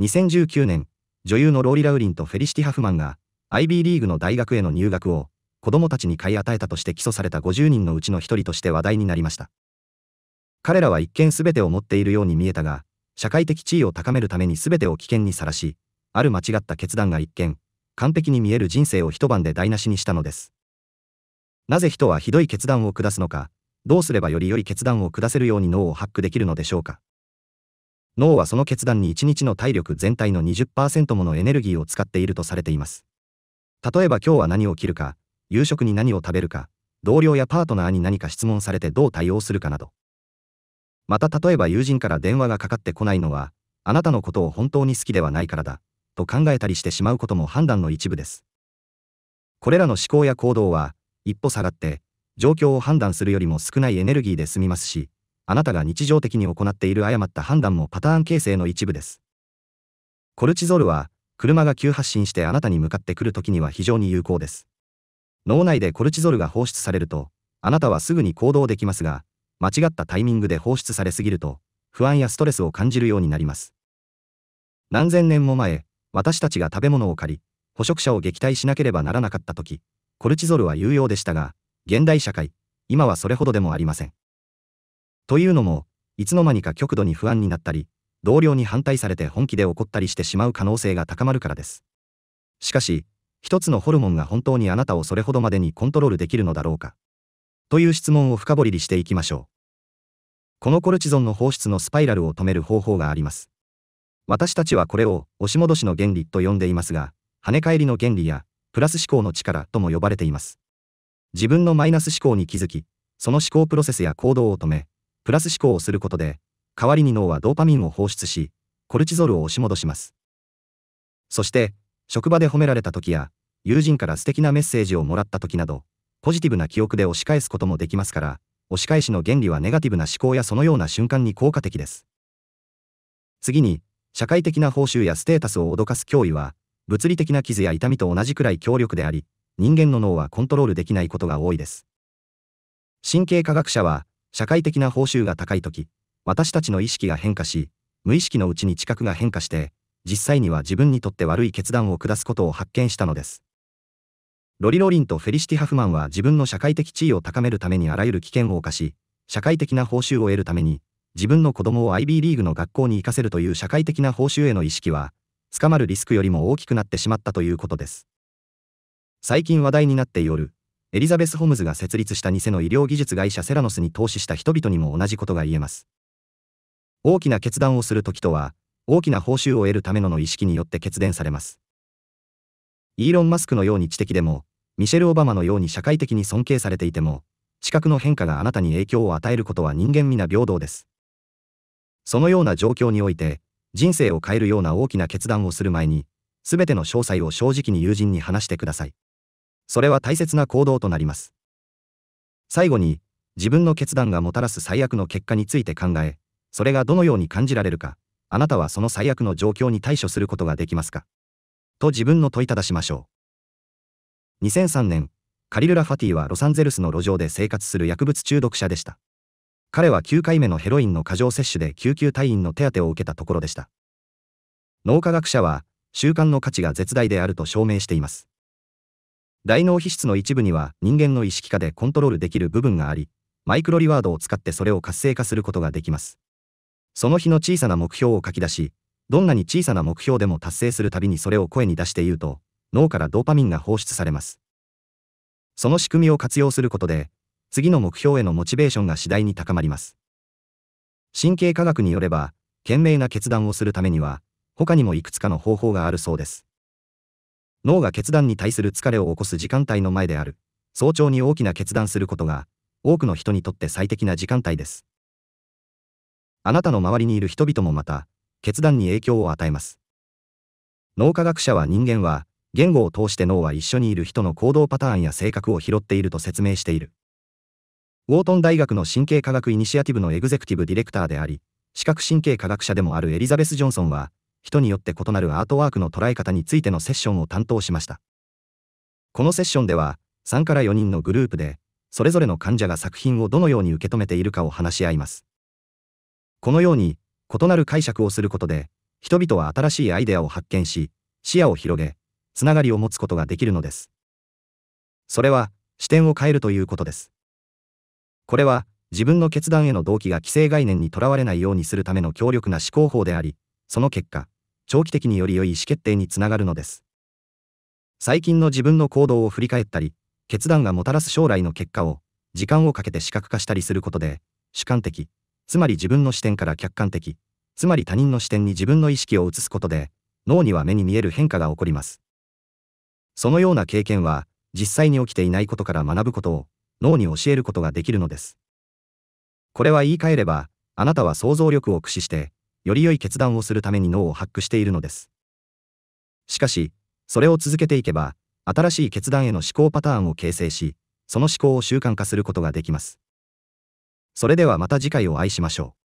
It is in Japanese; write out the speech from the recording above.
2019年、女優のローリ・ラウリンとフェリシティ・ハフマンが、IB リーグの大学への入学を、子供たちに買い与えたとして起訴された50人のうちの1人として話題になりました。彼らは一見全てを持っているように見えたが、社会的地位を高めるために全てを危険にさらし、ある間違った決断が一見、完璧に見える人生を一晩で台無しにしたのです。なぜ人はひどい決断を下すのか、どうすればより良い決断を下せるように脳をハックできるのでしょうか。脳はその決断に1日の体力全体の20%ものエネルギーを使っているとされています。例えば今日は何を着るか、夕食に何を食べるか、同僚やパートナーに何か質問されてどう対応するかなど。また例えば友人から電話がかかってこないのは、あなたのことを本当に好きではないからだ、と考えたりしてしまうことも判断の一部です。これらの思考や行動は、一歩下がって、状況を判断するよりも少ないエネルギーで済みますし、あなたが日常的に行っている誤った判断もパターン形成の一部です。コルチゾールは、車が急発進してあなたに向かってくる時には非常に有効です。脳内でコルチゾールが放出されると、あなたはすぐに行動できますが、間違ったタイミングで放出されすぎると、不安やストレスを感じるようになります。何千年も前、私たちが食べ物を借り、捕食者を撃退しなければならなかった時、コルチゾールは有用でしたが、現代社会、今はそれほどでもありません。というのも、いつの間にか極度に不安になったり、同僚に反対されて本気で怒ったりしてしまう可能性が高まるからです。しかし、一つのホルモンが本当にあなたをそれほどまでにコントロールできるのだろうかという質問を深掘りしていきましょう。このコルチゾンの放出のスパイラルを止める方法があります。私たちはこれを押し戻しの原理と呼んでいますが、跳ね返りの原理やプラス思考の力とも呼ばれています。自分のマイナス思考に気づき、その思考プロセスや行動を止め、プラス思考をすることで、代わりに脳はドーパミンを放出し、コルチゾールを押し戻します。そして、職場で褒められた時や、友人から素敵なメッセージをもらった時など、ポジティブな記憶で押し返すこともできますから、押し返しの原理はネガティブな思考やそのような瞬間に効果的です。次に、社会的な報酬やステータスを脅かす脅威は、物理的な傷や痛みと同じくらい強力であり、人間の脳はコントロールできないことが多いです。神経科学者は、社会的な報酬が高い時、私たちの意識が変化し、無意識のうちに知覚が変化して、実際には自分にとって悪い決断を下すことを発見したのです。ロリロリンとフェリシティ・ハフマンは自分の社会的地位を高めるためにあらゆる危険を犯し、社会的な報酬を得るために、自分の子供を IB リーグの学校に行かせるという社会的な報酬への意識は、捕まるリスクよりも大きくなってしまったということです。最近話題になっている、エリザベス・ホームズが設立した偽の医療技術会社セラノスに投資した人々にも同じことが言えます。大きな決断をするときとは、大きな報酬を得るためのの意識によって決伝されます。イーロン・マスクのように知的でも、ミシェル・オバマのように社会的に尊敬されていても、知覚の変化があなたに影響を与えることは人間皆平等です。そのような状況において、人生を変えるような大きな決断をする前に、すべての詳細を正直に友人に話してください。それは大切な行動となります。最後に、自分の決断がもたらす最悪の結果について考え、それがどのように感じられるか、あなたはその最悪の状況に対処することができますかと自分の問いただしましょう。2003年、カリル・ラ・ファティはロサンゼルスの路上で生活する薬物中毒者でした。彼は9回目のヘロインの過剰摂取で救急隊員の手当てを受けたところでした。脳科学者は、習慣の価値が絶大であると証明しています。大脳皮質の一部には人間の意識下でコントロールできる部分があり、マイクロリワードを使ってそれを活性化することができます。その日の小さな目標を書き出し、どんなに小さな目標でも達成するたびにそれを声に出して言うと、脳からドーパミンが放出されます。その仕組みを活用することで、次の目標へのモチベーションが次第に高まります。神経科学によれば、賢明な決断をするためには、他にもいくつかの方法があるそうです。脳が決断に対する疲れを起こす時間帯の前である早朝に大きな決断することが多くの人にとって最適な時間帯ですあなたの周りにいる人々もまた決断に影響を与えます脳科学者は人間は言語を通して脳は一緒にいる人の行動パターンや性格を拾っていると説明しているウォートン大学の神経科学イニシアティブのエグゼクティブディレクターであり視覚神経科学者でもあるエリザベス・ジョンソンは人によって異なるアートワークの捉え方についてのセッションを担当しました。このセッションでは、3から4人のグループで、それぞれの患者が作品をどのように受け止めているかを話し合います。このように、異なる解釈をすることで、人々は新しいアイデアを発見し、視野を広げ、つながりを持つことができるのです。それは、視点を変えるということです。これは、自分の決断への動機が既成概念にとらわれないようにするための強力な思考法であり、その結果、長期的により良い意思決定につながるのです。最近の自分の行動を振り返ったり、決断がもたらす将来の結果を、時間をかけて視覚化したりすることで、主観的、つまり自分の視点から客観的、つまり他人の視点に自分の意識を移すことで、脳には目に見える変化が起こります。そのような経験は、実際に起きていないことから学ぶことを、脳に教えることができるのです。これは言い換えれば、あなたは想像力を駆使して、より良い決断をするために脳を発掘しているのです。しかし、それを続けていけば、新しい決断への思考パターンを形成し、その思考を習慣化することができます。それではまた次回を愛しましょう。